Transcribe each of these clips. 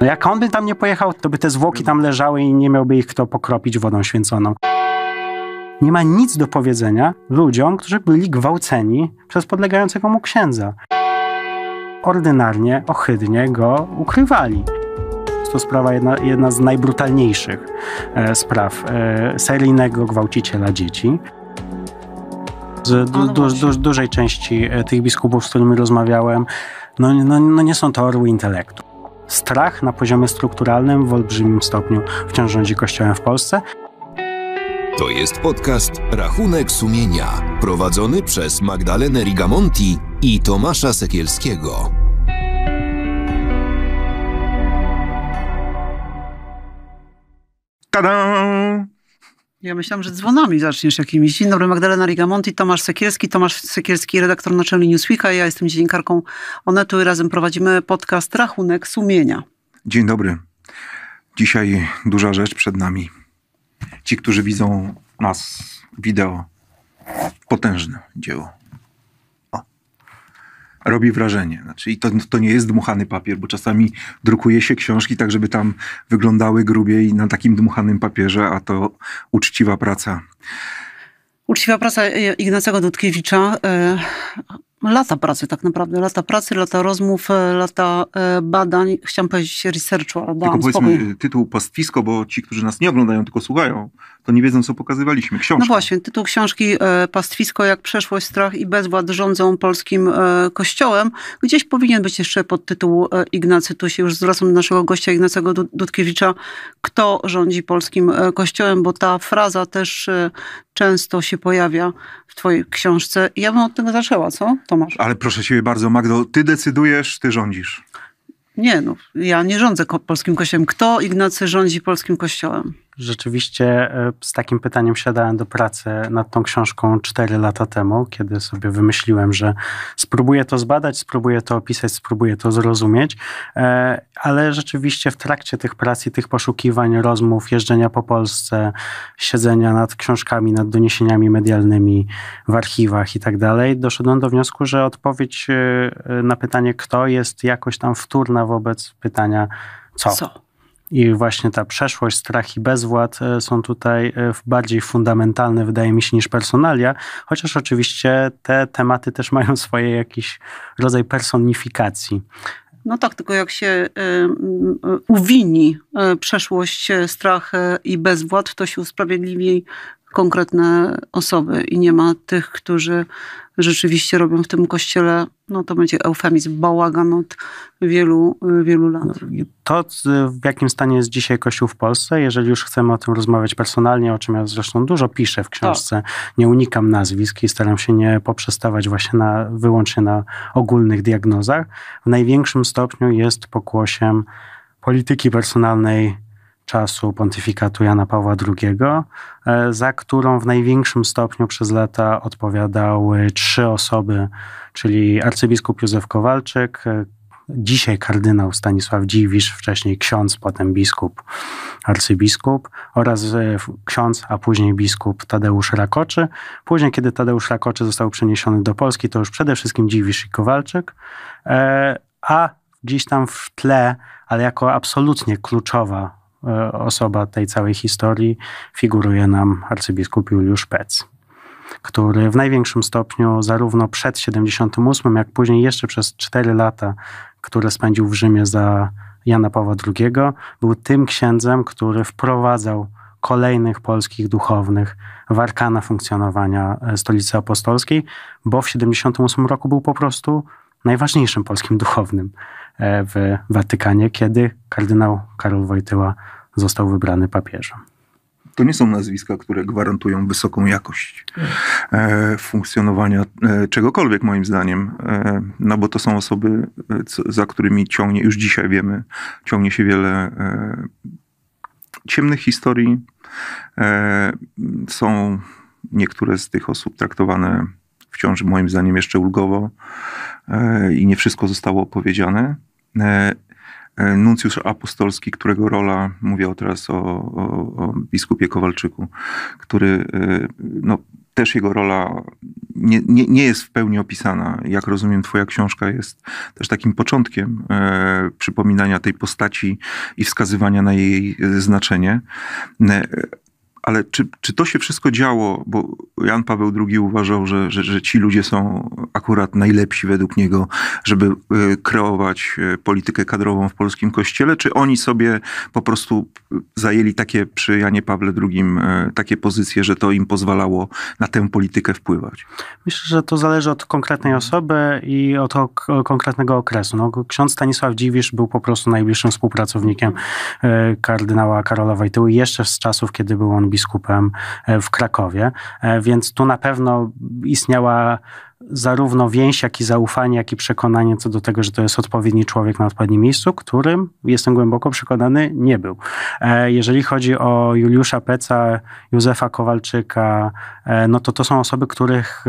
No jak on by tam nie pojechał, to by te zwłoki tam leżały i nie miałby ich kto pokropić wodą święconą. Nie ma nic do powiedzenia ludziom, którzy byli gwałceni przez podlegającego mu księdza. Ordynarnie, ohydnie go ukrywali to sprawa jedna, jedna z najbrutalniejszych e, spraw e, seryjnego gwałciciela dzieci. Z du, no, no du, du, dużej części e, tych biskupów, z którymi rozmawiałem, no, no, no nie są to orły intelektu strach na poziomie strukturalnym w olbrzymim stopniu wciąż rządzi kościołem w Polsce. To jest podcast Rachunek Sumienia, prowadzony przez Magdalenę Rigamonti i Tomasza Sekielskiego. Ta-da! Ja myślałam, że dzwonami zaczniesz jakimiś. Dzień dobry, Magdalena Rigamonti, Tomasz Sekielski. Tomasz Sekielski, redaktor naczelny Newsweeka. Ja jestem dziennikarką Onetu i razem prowadzimy podcast Rachunek Sumienia. Dzień dobry. Dzisiaj duża rzecz przed nami. Ci, którzy widzą nas wideo, potężne dzieło robi wrażenie. Znaczy, I to, to nie jest dmuchany papier, bo czasami drukuje się książki tak, żeby tam wyglądały grubiej na takim dmuchanym papierze, a to uczciwa praca. Uczciwa praca e, Ignacego Dudkiewicza e, lata pracy tak naprawdę, lata pracy, lata rozmów, e, lata e, badań, chciałam powiedzieć researchu, ale dałam Tylko powiedzmy e, tytuł pastwisko, bo ci, którzy nas nie oglądają, tylko słuchają, to nie wiedzą, co pokazywaliśmy. Książka. No właśnie, tytuł książki Pastwisko, jak przeszłość, strach i bezwład rządzą polskim kościołem. Gdzieś powinien być jeszcze pod tytuł Ignacy, tu się już zwracam do naszego gościa Ignacego Dudkiewicza, kto rządzi polskim kościołem, bo ta fraza też często się pojawia w twojej książce. Ja bym od tego zaczęła, co Tomasz? Ale proszę ciebie bardzo, Magdo, ty decydujesz, ty rządzisz. Nie, no, ja nie rządzę polskim kościołem. Kto, Ignacy, rządzi polskim kościołem? Rzeczywiście e, z takim pytaniem siadałem do pracy nad tą książką 4 lata temu, kiedy sobie wymyśliłem, że spróbuję to zbadać, spróbuję to opisać, spróbuję to zrozumieć, e, ale rzeczywiście w trakcie tych prac i tych poszukiwań, rozmów, jeżdżenia po Polsce, siedzenia nad książkami, nad doniesieniami medialnymi w archiwach i tak dalej, doszedłem do wniosku, że odpowiedź e, na pytanie kto jest jakoś tam wtórna wobec pytania co. co? i właśnie ta przeszłość, strach i bezwład e, są tutaj e, bardziej fundamentalne, wydaje mi się, niż personalia, chociaż oczywiście te tematy też mają swoje jakiś rodzaj personifikacji. No tak, tylko jak się e, uwini przeszłość, strach i bezwład, to się usprawiedliwi konkretne osoby i nie ma tych, którzy rzeczywiście robią w tym kościele, no to będzie eufemizm, bałagan od wielu, y, wielu lat. No, to, w jakim stanie jest dzisiaj Kościół w Polsce, jeżeli już chcemy o tym rozmawiać personalnie, o czym ja zresztą dużo piszę w tak. książce, to. nie unikam nazwisk i staram się nie poprzestawać właśnie na, wyłącznie na ogólnych diagnozach, w największym stopniu jest pokłosiem polityki personalnej czasu pontyfikatu Jana Pawła II, e, za którą w największym stopniu przez lata odpowiadały trzy osoby, czyli arcybiskup Józef Kowalczyk, e, dzisiaj kardynał Stanisław Dziwisz, wcześniej ksiądz, potem biskup, arcybiskup oraz e, ksiądz, a później biskup Tadeusz Rakoczy. Później, kiedy Tadeusz Rakoczy został przeniesiony do Polski, to już przede wszystkim Dziwisz i Kowalczyk, a gdzieś tam w tle, ale jako absolutnie kluczowa E, osoba tej całej historii figuruje nam arcybiskup Juliusz Pec, który w największym stopniu zarówno przed 78, jak później jeszcze przez 4 lata, które spędził w Rzymie za Jana Pawła II, był tym księdzem, który wprowadzał kolejnych polskich duchownych w arkana funkcjonowania e, Stolicy Apostolskiej, bo w 78 roku był po prostu najważniejszym polskim duchownym. E, w Watykanie, kiedy kardynał Karol Wojtyła został wybrany papieżem. To nie są nazwiska, które gwarantują wysoką jakość e, funkcjonowania e, czegokolwiek, moim zdaniem, no bo to są osoby, za którymi ciągnie, już dzisiaj wiemy, ciągnie się wiele ciemnych historii. Są niektóre z tych osób traktowane wciąż, moim zdaniem, jeszcze ulgowo i nie wszystko zostało opowiedziane. E, e, nuncjusz apostolski, którego rola, mówię teraz o, o, o biskupie Kowalczyku, który e, no, też jego rola nie, nie, nie, jest w pełni opisana. Jak rozumiem, Twoja książka jest też takim początkiem e, przypominania tej postaci i wskazywania na jej znaczenie ale czy, czy to się wszystko działo, bo Jan Paweł II uważał, że, że, że ci ludzie są akurat najlepsi według niego, żeby e, kreować e, politykę kadrową w polskim kościele, czy oni sobie po prostu zajęli takie przy Janie Pawle II e, takie pozycje, że to im pozwalało na tę politykę wpływać? Myślę, że to zależy od konkretnej osoby i od konkretnego okresu. No, ksiądz Stanisław Dziwisz był po prostu najbliższym współpracownikiem kardynała Karola Wojtyły jeszcze z czasów, kiedy był on biskupem biskupem e, w Krakowie, e, więc tu na pewno istniała zarówno więź, jak i zaufanie, jak i przekonanie co do tego, że to jest odpowiedni człowiek na odpowiednim miejscu, którym jestem głęboko przekonany nie był. E, jeżeli chodzi o Juliusza Peca, Józefa Kowalczyka, e, no to to są osoby, których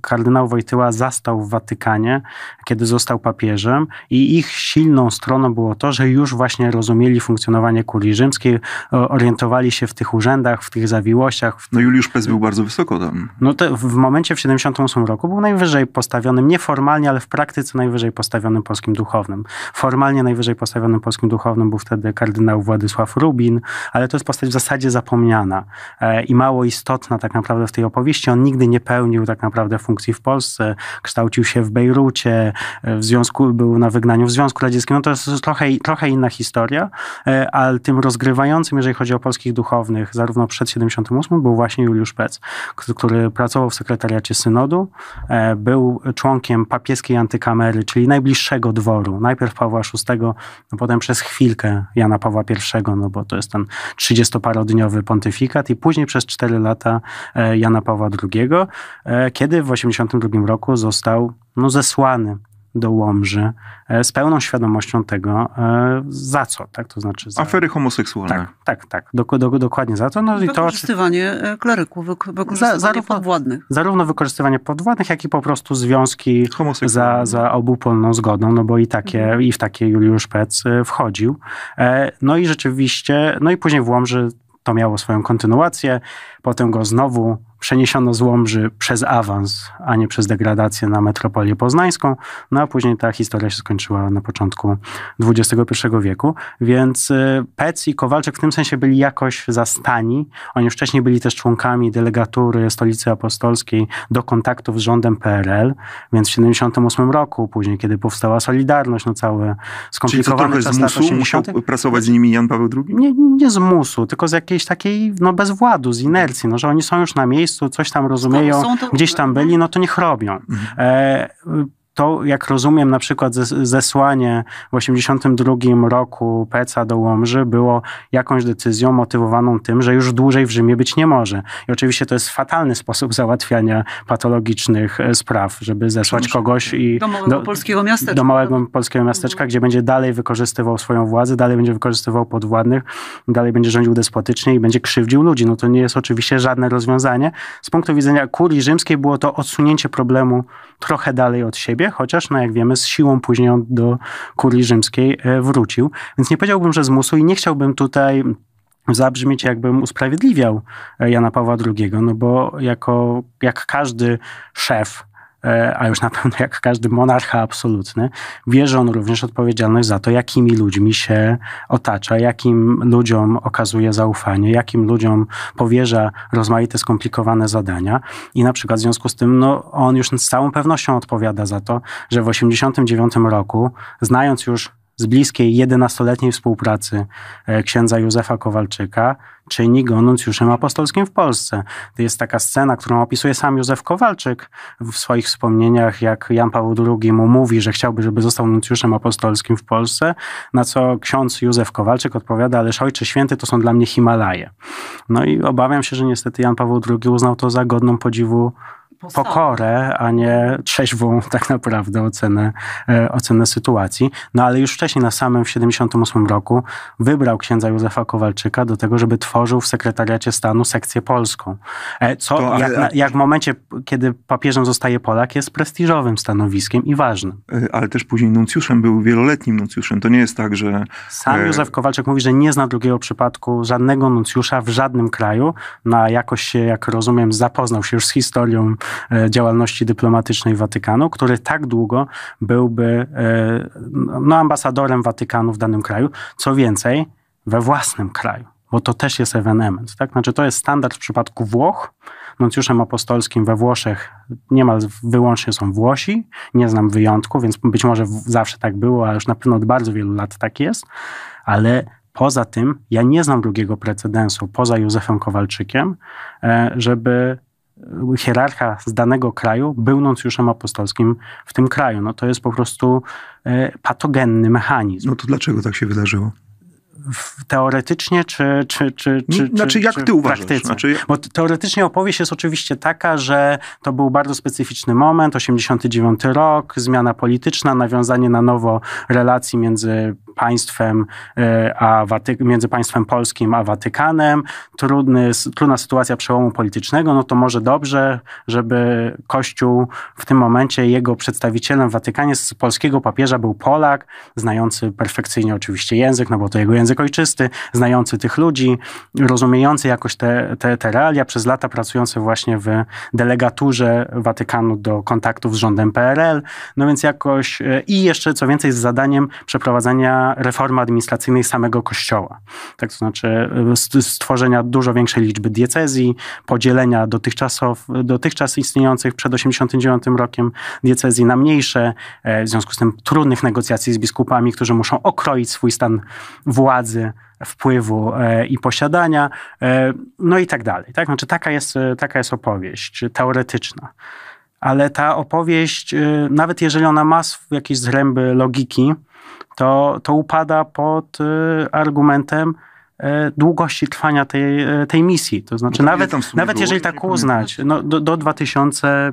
kardynał Wojtyła zastał w Watykanie, kiedy został papieżem i ich silną stroną było to, że już właśnie rozumieli funkcjonowanie kurii rzymskiej, orientowali się w tych urzędach, w tych zawiłościach. W no Juliusz Pec był bardzo wysoko tam. No to w momencie w 78 roku był najwyższy najwyżej postawionym, nieformalnie, ale w praktyce najwyżej postawionym polskim duchownym. Formalnie najwyżej postawionym polskim duchownym był wtedy kardynał Władysław Rubin, ale to jest postać w zasadzie zapomniana e, i mało istotna tak naprawdę w tej opowieści. On nigdy nie pełnił tak naprawdę funkcji w Polsce, kształcił się w Bejrucie, e, w związku, był na wygnaniu w Związku Radzieckim. No to jest trochę, trochę inna historia, e, ale tym rozgrywającym, jeżeli chodzi o polskich duchownych, zarówno przed 78 był właśnie Juliusz Pec, który pracował w sekretariacie synodu, był członkiem papieskiej antykamery, czyli najbliższego dworu. Najpierw Pawła VI, no potem przez chwilkę Jana Pawła I, no bo to jest ten 30-parodniowy pontyfikat i później przez 4 lata e, Jana Pawła II, e, kiedy w 1982 roku został no, zesłany do Łomży e, z pełną świadomością tego, e, za co, tak? To znaczy za... Afery homoseksualne. Tak, tak, tak. dokładnie za to. No wykorzystywanie i to, e, kleryków, wykorzystywanie za, zarówno, podwładnych. Zarówno wykorzystywanie podwładnych, jak i po prostu związki za, za obupolną zgodą, no bo i takie, mhm. i w takie Juliusz Pec wchodził. No i rzeczywiście, no i później w Łomży to miało swoją kontynuację, potem go znowu przeniesiono z Łomży przez awans, a nie przez degradację na metropolię poznańską, no a później ta historia się skończyła na początku XXI wieku, więc y, Pec i Kowalczyk w tym sensie byli jakoś zastani. Oni wcześniej byli też członkami delegatury Stolicy Apostolskiej do kontaktów z rządem PRL, więc w 78 roku, później kiedy powstała Solidarność, no cały skomplikowane Czyli to trochę z musu musiał pracować z nimi Jan Paweł II? Nie, nie z musu, tylko z jakiejś takiej, no bez władu, z inercji, no że oni są już na miejscu, miejscu coś tam rozumieją, to... gdzieś tam byli, no to niech robią. Mhm. E, to, jak rozumiem, na przykład zesłanie w 1982 roku Peca do Łomży było jakąś decyzją motywowaną tym, że już dłużej w Rzymie być nie może. I oczywiście to jest fatalny sposób załatwiania patologicznych e, spraw, żeby zesłać kogoś i do małego do, polskiego miasteczka, do tak? małego polskiego miasteczka gdzie będzie dalej wykorzystywał swoją władzę, dalej będzie wykorzystywał podwładnych, dalej będzie rządził despotycznie i będzie krzywdził ludzi. No to nie jest oczywiście żadne rozwiązanie. Z punktu widzenia kurii rzymskiej było to odsunięcie problemu trochę dalej od siebie chociaż, no jak wiemy, z siłą później do kurii rzymskiej e, wrócił. Więc nie powiedziałbym, że zmusu i nie chciałbym tutaj zabrzmieć, jakbym usprawiedliwiał e, Jana Pawła II, no bo jako, jak każdy szef E, a już na pewno jak każdy monarcha absolutny, bierze on również odpowiedzialność za to, jakimi ludźmi się otacza, jakim ludziom okazuje zaufanie, jakim ludziom powierza rozmaite skomplikowane zadania. I na przykład w związku z tym no, on już z całą pewnością odpowiada za to, że w 1989 roku, znając już z bliskiej 11-letniej współpracy e, księdza Józefa Kowalczyka czyni go nuncjuszem apostolskim w Polsce. To jest taka scena, którą opisuje sam Józef Kowalczyk w swoich wspomnieniach, jak Jan Paweł II mu mówi, że chciałby, żeby został nuncjuszem apostolskim w Polsce, na co ksiądz Józef Kowalczyk odpowiada, ależ Ojcze Święty to są dla mnie Himalaje. No i obawiam się, że niestety Jan Paweł II uznał to za godną podziwu pokorę, a nie trzeźwą tak naprawdę ocenę, e, ocenę sytuacji. No ale już wcześniej, na samym w 78 roku, wybrał księdza Józefa Kowalczyka do tego, żeby tworzył w sekretariacie stanu sekcję polską. E, co to, jak, ale, jak w momencie, kiedy papieżem zostaje Polak, jest prestiżowym stanowiskiem i ważnym. E, ale też później nuncjuszem był wieloletnim nuncjuszem. To nie jest tak, że... Sam Józef Kowalczyk mówi, że nie zna drugiego przypadku żadnego nuncjusza w żadnym kraju, na no, jakoś się, jak rozumiem, zapoznał się już z historią E, działalności dyplomatycznej Watykanu, który tak długo byłby e, no, ambasadorem Watykanu w danym kraju. Co więcej, we własnym kraju, bo to też jest ewenement. Tak? Znaczy, to jest standard w przypadku Włoch. Nuncjuszem apostolskim we Włoszech niemal wyłącznie są Włosi. Nie znam wyjątku, więc być może zawsze tak było, a już na pewno od bardzo wielu lat tak jest. Ale poza tym ja nie znam drugiego precedensu, poza Józefem Kowalczykiem, e, żeby hierarcha z danego kraju był nuncjuszem apostolskim w tym kraju. No to jest po prostu e, patogenny mechanizm. No to dlaczego tak się wydarzyło? teoretycznie, czy, czy, czy, czy, znaczy, czy, jak czy ty uważasz? Praktyce. Znaczy... Bo teoretycznie opowieść jest oczywiście taka, że to był bardzo specyficzny moment, 89 rok, zmiana polityczna, nawiązanie na nowo relacji między państwem, e, a Waty między państwem polskim a Watykanem, trudny, trudna sytuacja przełomu politycznego, no to może dobrze, żeby Kościół w tym momencie, jego przedstawicielem w Watykanie z polskiego papieża był Polak, znający perfekcyjnie oczywiście język, no bo to jego język język ojczysty, znający tych ludzi, rozumiejący jakoś te, te, te realia, przez lata pracujący właśnie w delegaturze Watykanu do kontaktów z rządem PRL, no więc jakoś e, i jeszcze co więcej z zadaniem przeprowadzenia reformy administracyjnej samego kościoła. Tak to znaczy e, stworzenia dużo większej liczby diecezji, podzielenia dotychczasow, dotychczas istniejących przed 89 rokiem diecezji na mniejsze, e, w związku z tym trudnych negocjacji z biskupami, którzy muszą okroić swój stan władzy władzy, wpływu e, i posiadania, e, no i tak dalej. Tak? Znaczy, taka jest, e, taka jest opowieść teoretyczna. Ale ta opowieść, nawet jeżeli ona ma jakieś zręby logiki, to, to upada pod argumentem, długości trwania tej, tej misji. To znaczy, no to nawet, nawet było? jeżeli tak uznać, no, do, do 2000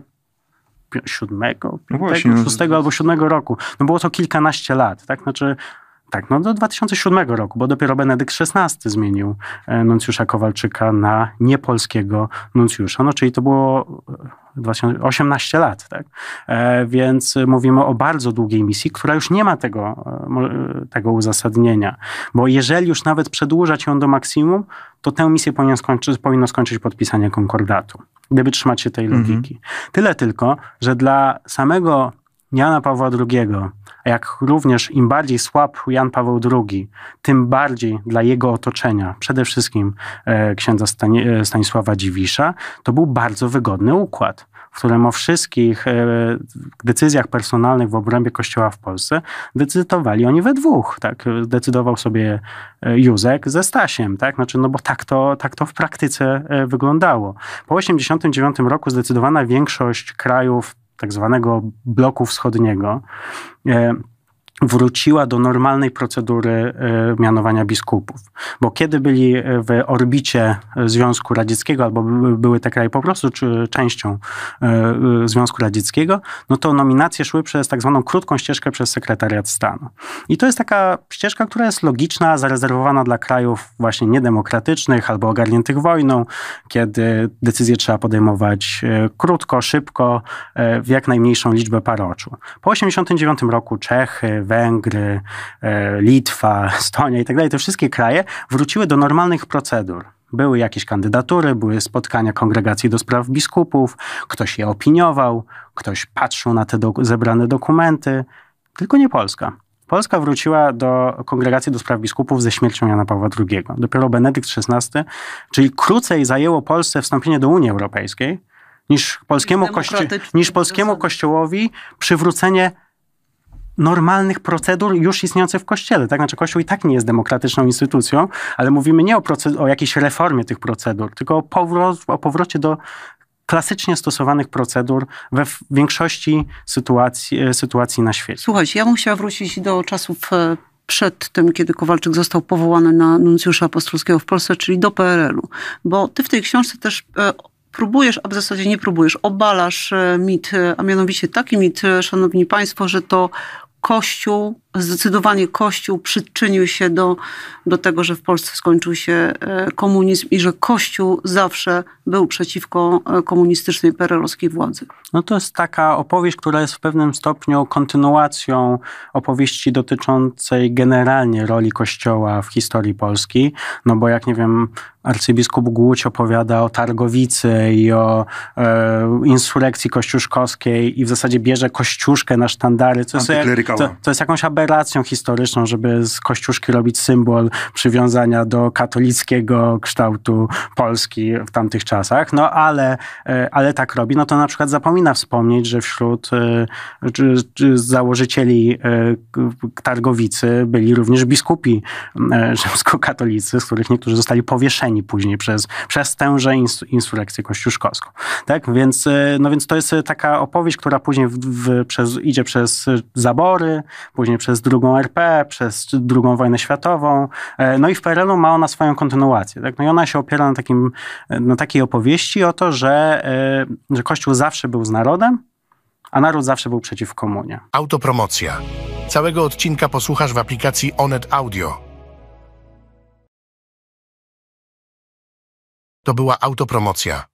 siódmego, no 6 no, albo siódmego roku. No było to kilkanaście lat, tak? Znaczy tak, no do 2007 roku, bo dopiero Benedykt XVI zmienił e, nuncjusza Kowalczyka na niepolskiego nuncjusza, no czyli to było 18 e, lat, tak? E, więc mówimy o bardzo długiej misji, która już nie ma tego, tego uzasadnienia, bo jeżeli już nawet przedłużać ją do maksimum, to tę misję powinno skończyć, powinno skończyć podpisanie konkordatu, gdyby trzymać się tej mhm. logiki. Mhm. Tyle tylko, że dla samego Jana Pawła II jak również im bardziej słabł Jan Paweł II, tym bardziej dla jego otoczenia, przede wszystkim e, księdza e, Stanisława Dziwisza, to był bardzo wygodny układ w którym o wszystkich e, decyzjach personalnych w obrębie Kościoła w Polsce decydowali oni we dwóch. Tak? Decydował sobie Józek ze Stasiem, tak? znaczy, no bo tak to, tak to w praktyce wyglądało. Po 1989 roku zdecydowana większość krajów tak zwanego bloku wschodniego. E, wróciła do normalnej procedury e, mianowania biskupów. Bo kiedy byli e, w orbicie Związku Radzieckiego, albo były te kraje po prostu częścią e, Związku Radzieckiego, no to nominacje szły przez tak zwaną krótką ścieżkę przez sekretariat stanu. I to jest taka ścieżka, która jest logiczna, zarezerwowana dla krajów właśnie niedemokratycznych albo ogarniętych wojną, kiedy decyzje trzeba podejmować krótko, szybko, w jak najmniejszą liczbę par oczu. Po 1989 roku Czechy, Węgry, e, Litwa, Estonia i tak dalej, te wszystkie kraje wróciły do normalnych procedur. Były jakieś kandydatury, były spotkania kongregacji do spraw biskupów, ktoś je opiniował, ktoś patrzył na te do, zebrane dokumenty, tylko nie Polska. Polska wróciła do kongregacji do spraw biskupów ze śmiercią Jana Pawła II. Dopiero Benedykt XVI, czyli krócej zajęło Polsce wstąpienie do Unii Europejskiej, niż polskiemu, kości niż polskiemu kościołowi przywrócenie normalnych procedur już istniejących w Kościele. Tak? Znaczy Kościół i tak nie jest demokratyczną instytucją, ale mówimy nie o, o jakiejś reformie tych procedur, tylko o, o powrocie do klasycznie stosowanych procedur we większości sytuacji, e, sytuacji na świecie. Słuchajcie, ja bym chciała wrócić do czasów e, przed tym, kiedy Kowalczyk został powołany na nuncjusza apostolskiego w Polsce, czyli do PRL-u. Bo ty w tej książce też e, próbujesz, a w zasadzie nie próbujesz, obalasz mit, a mianowicie taki mit, szanowni państwo, że to Kościół zdecydowanie Kościół przyczynił się do, do tego, że w Polsce skończył się e, komunizm i że Kościół zawsze był przeciwko e, komunistycznej perelowskiej władzy. No to jest taka opowieść, która jest w pewnym stopniu kontynuacją opowieści dotyczącej generalnie roli Kościoła w historii Polski, no bo jak nie wiem, arcybiskup Głódź opowiada o Targowicy i o e, insurrekcji kościuszkowskiej i w zasadzie bierze kościuszkę na sztandary, co jest, to, jest jakąś aberracją aberracją historyczną, żeby z Kościuszki robić symbol przywiązania do katolickiego kształtu Polski w tamtych czasach, no ale, e, ale tak robi, no to na przykład zapomina wspomnieć, że wśród e, założycieli e, Targowicy byli również biskupi rzymskokatolicy, z których niektórzy zostali powieszeni później przez, przez tęże insurrekcję kościuszkowską. Tak? Więc, no więc to jest taka opowieść, która później w, w, przez, idzie przez zabory, później przez przez drugą RP, przez drugą wojnę światową. E, no i w PRL-u ma ona swoją kontynuację. Tak? No i ona się opiera na, takim, na takiej opowieści o to, że, e, że Kościół zawsze był z narodem, a naród zawsze był przeciw komunie. Autopromocja. Całego odcinka posłuchasz w aplikacji Onet Audio. To była autopromocja.